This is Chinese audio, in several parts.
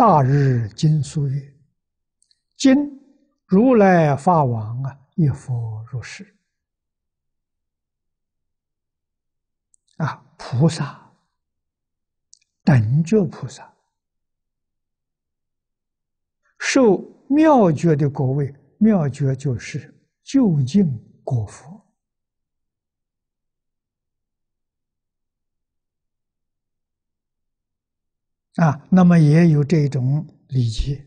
大日金苏月，今如来法王啊，一佛如是啊，菩萨等觉菩萨受妙觉的果位，妙觉就是究竟果佛。啊，那么也有这种理解。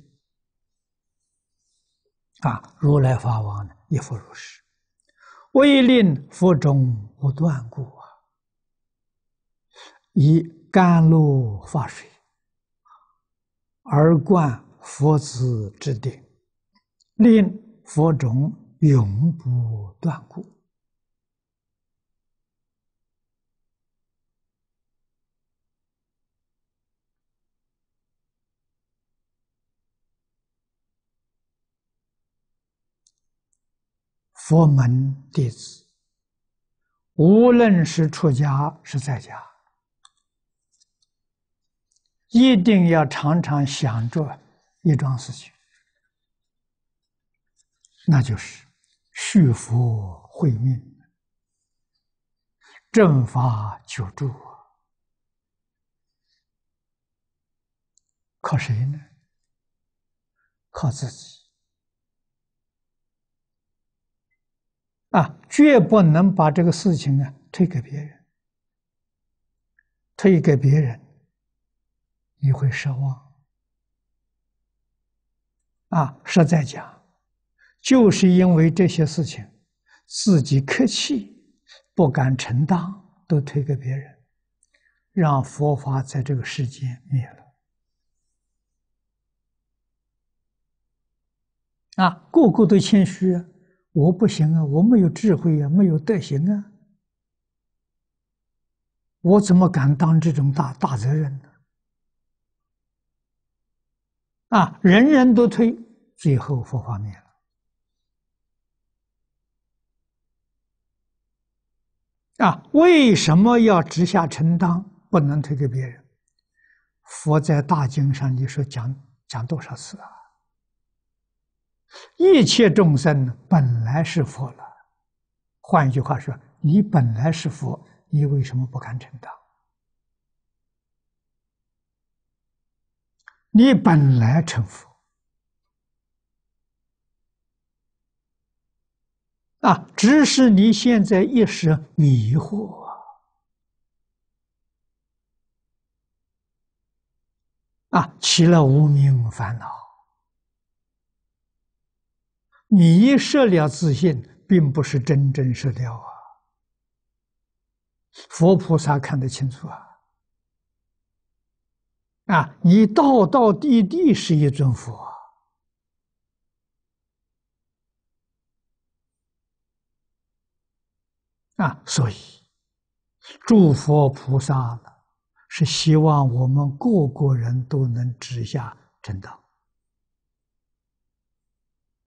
啊，如来法王呢，亦复如是。为令佛种不断故啊，以甘露法水而灌佛子之顶，令佛种永不断故。佛门弟子，无论是出家是在家，一定要常常想着一桩事情，那就是续佛慧命，正法久住。靠谁呢？靠自己。啊，绝不能把这个事情啊推给别人，推给别人，你会失望。啊，实在讲，就是因为这些事情，自己客气不敢承担，都推给别人，让佛法在这个世间灭了。啊，个个都谦虚。啊。我不行啊！我没有智慧啊，没有德行啊，我怎么敢当这种大大责任呢？啊，人人都推，最后佛法灭了。啊，为什么要直下承担，不能推给别人？佛在大经上你说，讲讲多少次啊？一切众生本来是佛了，换一句话说，你本来是佛，你为什么不敢成道？你本来成佛，啊，只是你现在一时迷惑，啊，起了无名烦恼。你一设了自信，并不是真正设了啊！佛菩萨看得清楚啊！啊，你道道地地是一尊佛啊！所以，诸佛菩萨呢，是希望我们个个人都能直下真道。